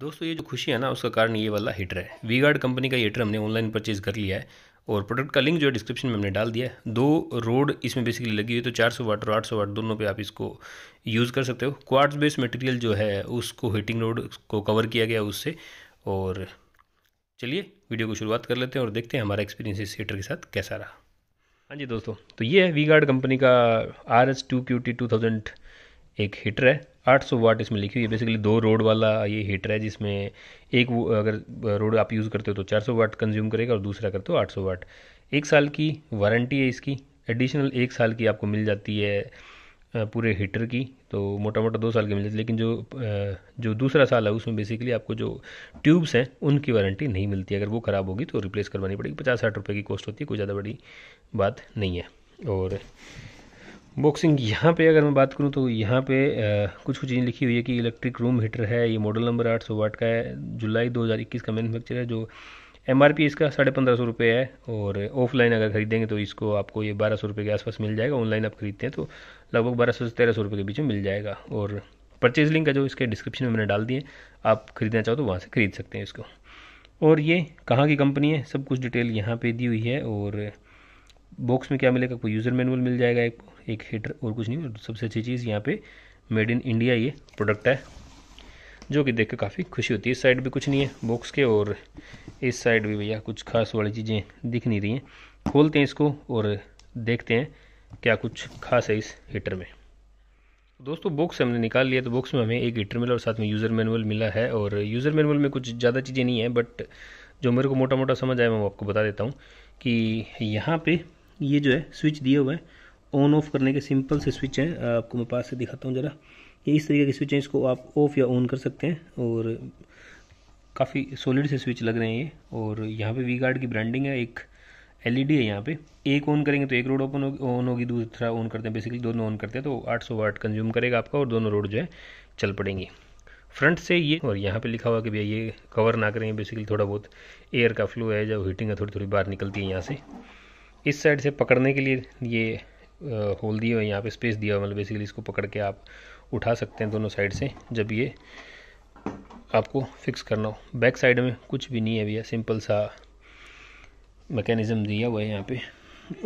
दोस्तों ये जो खुशी है ना उसका कारण ये वाला हीटर है वी गार्ड कंपनी का हीटर हमने ऑनलाइन परचेज़ कर लिया है और प्रोडक्ट का लिंक जो है डिस्क्रिप्शन में हमने डाल दिया है दो रोड इसमें बेसिकली लगी हुई तो 400 वाट और 800 वाट दोनों पे आप इसको यूज़ कर सकते हो क्वार्ट्स बेस मटेरियल जो है उसको हीटिंग रोड को कवर किया गया उससे और चलिए वीडियो को शुरुआत कर लेते हैं और देखते हैं हमारा एक्सपीरियंस इस हीटर के साथ कैसा रहा हाँ जी दोस्तों तो ये है वी गार्ड कंपनी का R S two Q T two thousand एक हीटर है 800 वाट इसमें लिखी हुई है बेसिकली दो रोड वाला ये हीटर है जिसमें एक वो अगर रोड आप यूज़ करते हो तो 400 वाट कंज्यूम करेगा और दूसरा करते हो 800 वाट एक साल की वारंटी है इसकी एडिशनल एक साल की आपको मिल जाती है पूरे हीटर की तो मोटा मोटा दो साल की मिल जाती है लेकिन जो जो दूसरा साल है उसमें बेसिकली आपको जो ट्यूब्स हैं उनकी वारंटी नहीं मिलती अगर वो ख़राब होगी तो रिप्लेस करवानी पड़ेगी पचास साठ रुपये की कॉस्ट होती है कोई ज़्यादा बड़ी बात नहीं है और बॉक्सिंग यहाँ पे अगर मैं बात करूँ तो यहाँ पे आ, कुछ कुछ चीज़ें लिखी हुई है कि इलेक्ट्रिक रूम हीटर है ये मॉडल नंबर आठ सौ वाट का है जुलाई 2021 का मैनुफैक्चर है जो एम आर पी इसका साढ़े पंद्रह सौ रुपये है और ऑफलाइन अगर खरीदेंगे तो इसको आपको ये बारह सौ रुपये के आसपास मिल जाएगा ऑनलाइन आप खरीदते हैं तो लगभग बारह सौ से तेरह सौ रुपये के बीच में मिल जाएगा और परचेज लिंक का जो इसके डिस्क्रिप्शन में मैंने डाल दिए आप खरीदना चाहो तो वहाँ से खरीद सकते हैं इसको और ये कहाँ की कंपनी है सब कुछ डिटेल यहाँ पे दी हुई है और बॉक्स में क्या मिलेगा कोई यूज़र मैनुअल मिल जाएगा एक एक हीटर और कुछ नहीं सबसे अच्छी चीज़ यहाँ पे मेड इन इंडिया ये प्रोडक्ट है जो कि देख के काफ़ी खुशी होती है इस साइड भी कुछ नहीं है बॉक्स के और इस साइड भी भैया कुछ खास वाली चीज़ें दिख नहीं रही हैं खोलते हैं इसको और देखते हैं क्या कुछ खास है इस हीटर में दोस्तों बॉक्स हमने निकाल लिया तो बॉक्स में हमें एक हीटर मिला और साथ में यूज़र मैनुअल मिला है और यूज़र मैनुअल में कुछ ज़्यादा चीज़ें नहीं है बट जो मेरे को मोटा मोटा समझ आया मैं आपको बता देता हूँ कि यहाँ पे ये जो है स्विच दिए हुए हैं ऑन ऑफ करने के सिंपल से स्विच हैं आपको मैं पास से दिखाता हूँ ज़रा ये इस तरीके के स्विच हैं इसको आप ऑफ या ऑन कर सकते हैं और काफ़ी सॉलिड से स्विच लग रहे हैं ये और यहाँ पे वी गार्ड की ब्रांडिंग है एक एलईडी e है यहाँ पे एक ऑन करेंगे तो एक रोड ओपन होगी ऑन होगी दूसरा ऑन करते हैं बेसिकली दोनों ऑन करते हैं तो आठ सौ वाट कंज्यूम करेगा आपका और दोनों रोड जो है चल पड़ेंगे फ्रंट से ये और यहाँ पर लिखा हुआ कि भैया ये कवर ना करेंगे बेसिकली थोड़ा बहुत एयर का फ्लो है जब हीटिंग है थोड़ी थोड़ी बाहर निकलती है यहाँ से इस साइड से पकड़ने के लिए ये होल दिए हुए यहाँ पे स्पेस दिया हुआ मतलब बेसिकली इसको पकड़ के आप उठा सकते हैं दोनों साइड से जब ये आपको फिक्स करना हो बैक साइड में कुछ भी नहीं है भैया सिंपल सा मैकेनिज़म दिया हुआ है यहाँ पे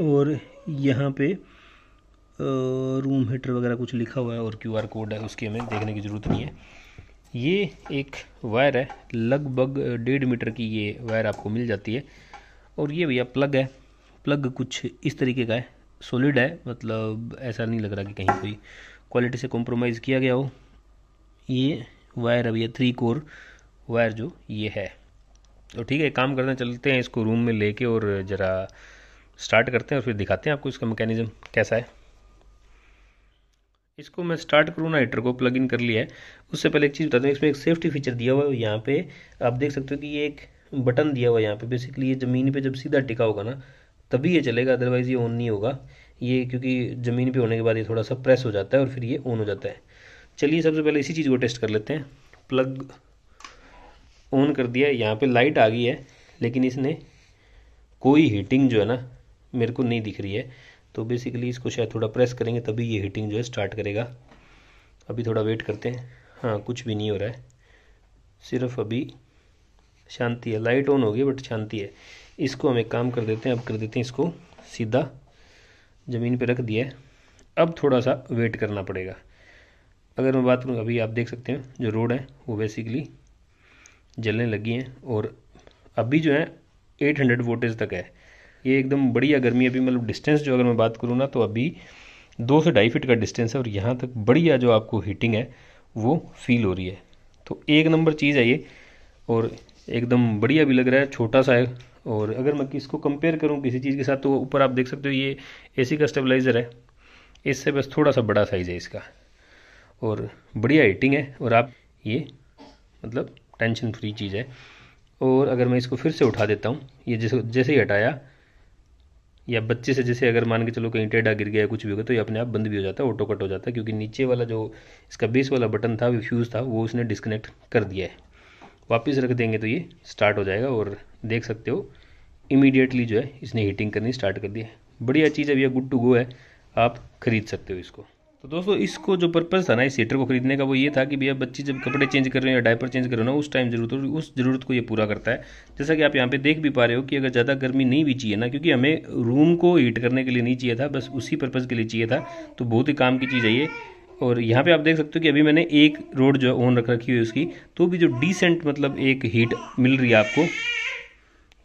और यहाँ पे रूम हीटर वगैरह कुछ लिखा हुआ है और क्यूआर कोड है उसकी हमें देखने की ज़रूरत नहीं है ये एक वायर है लगभग डेढ़ मीटर की ये वायर आपको मिल जाती है और ये भैया प्लग है प्लग कुछ इस तरीके का है सॉलिड है मतलब ऐसा नहीं लग रहा कि कहीं कोई क्वालिटी से कॉम्प्रोमाइज़ किया गया हो ये वायर अभी ये थ्री कोर वायर जो ये है तो ठीक है काम करते हैं चलते हैं इसको रूम में लेके और ज़रा स्टार्ट करते हैं और फिर दिखाते हैं आपको इसका मैकेनिज़्म कैसा है इसको मैं स्टार्ट करूँ ना हीटर को प्लग इन कर लिया है उससे पहले एक चीज़ बताते हैं इसमें एक सेफ्टी फीचर दिया हुआ है यहाँ पे आप देख सकते हो कि ये एक बटन दिया हुआ है यहाँ पे बेसिकली ये ज़मीन पे जब सीधा टिका होगा ना तभी ये चलेगा अदरवाइज़ ये ऑन नहीं होगा ये क्योंकि ज़मीन पे होने के बाद ये थोड़ा सा प्रेस हो जाता है और फिर ये ऑन हो जाता है चलिए सबसे पहले इसी चीज़ को टेस्ट कर लेते हैं प्लग ऑन कर दिया यहाँ पर लाइट आ गई है लेकिन इसने कोई हीटिंग जो है ना मेरे को नहीं दिख रही है तो बेसिकली इसको शायद थोड़ा प्रेस करेंगे तभी ये हीटिंग जो है स्टार्ट करेगा अभी थोड़ा वेट करते हैं हाँ कुछ भी नहीं हो रहा है सिर्फ अभी शांति है लाइट ऑन होगी बट शांति है इसको हम एक काम कर देते हैं अब कर देते हैं इसको सीधा ज़मीन पे रख दिया है अब थोड़ा सा वेट करना पड़ेगा अगर मैं बात करूँ अभी आप देख सकते हैं जो रोड है वो बेसिकली जलने लगी हैं और अभी जो है एट हंड्रेड वोल्टेज तक है ये एकदम बढ़िया गर्मी अभी मतलब डिस्टेंस जो अगर मैं बात करूँ ना तो अभी दो से ढाई फिट का डिस्टेंस है और यहाँ तक बढ़िया जो आपको हीटिंग है वो फील हो रही है तो एक नंबर चीज़ है ये और एकदम बढ़िया भी लग रहा है छोटा सा है और अगर मैं इसको कंपेयर करूँ किसी चीज़ के साथ तो ऊपर आप देख सकते हो ये एसी का स्टेबलाइज़र है इससे बस थोड़ा सा बड़ा साइज़ है इसका और बढ़िया हीटिंग है और आप ये मतलब टेंशन फ्री चीज़ है और अगर मैं इसको फिर से उठा देता हूँ ये जैसे जैसे ही हटाया या बच्चे से जैसे अगर मान के चलो कहीं टेढ़ा गिर गया कुछ भी होगा तो ये अपने आप बंद भी हो जाता है ऑटो कट हो जाता है क्योंकि नीचे वाला जो इसका बेस वाला बटन था वो फ्यूज़ था वो उसने डिस्कनेक्ट कर दिया है वापस रख देंगे तो ये स्टार्ट हो जाएगा और देख सकते हो इमीडिएटली जो है इसने हीटिंग करनी स्टार्ट कर दी है बढ़िया चीज़ है भैया गुड टू गो है आप खरीद सकते हो इसको तो दोस्तों इसको जो पर्पज़ था ना इस हीटर को खरीदने का वो ये था कि भैया बच्ची जब कपड़े चेंज कर रहे हो या डायपर चेंज कर रहे हो ना उस टाइम जरूरत हो उस ज़रूरत को ये पूरा करता है जैसा कि आप यहाँ पे देख भी पा रहे हो कि अगर ज़्यादा गर्मी नहीं भी चाहिए ना क्योंकि हमें रूम को हीट करने के लिए नहीं चाहिए था बस उसी पर्पज़ के लिए चाहिए था तो बहुत ही काम की चीज़ है ये और यहाँ पे आप देख सकते हो कि अभी मैंने एक रोड जो ऑन रख रखी है उसकी तो भी जो डिसेंट मतलब एक हीट मिल रही है आपको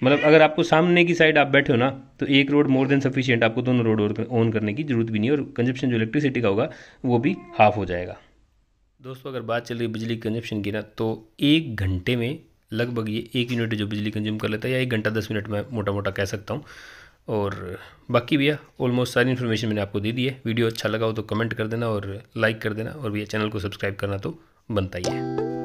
मतलब अगर आपको सामने की साइड आप बैठे हो ना तो एक रोड मोर देन सफिशियंट आपको दोनों रोड ऑन करने की जरूरत भी नहीं और कंजप्शन जो इलेक्ट्रिसिटी का होगा वो भी हाफ हो जाएगा दोस्तों अगर बात चल रही है बिजली कंजप्शन की ना तो एक घंटे में लगभग ये एक यूनिट जो बिजली कंज्यूम कर लेता है या एक घंटा दस मिनट में मोटा मोटा कह सकता हूँ और बाकी भैया ऑलमोस्ट सारी इन्फॉर्मेशन मैंने आपको दे दी है वीडियो अच्छा लगा हो तो कमेंट कर देना और लाइक कर देना और भैया चैनल को सब्सक्राइब करना तो बनता ही है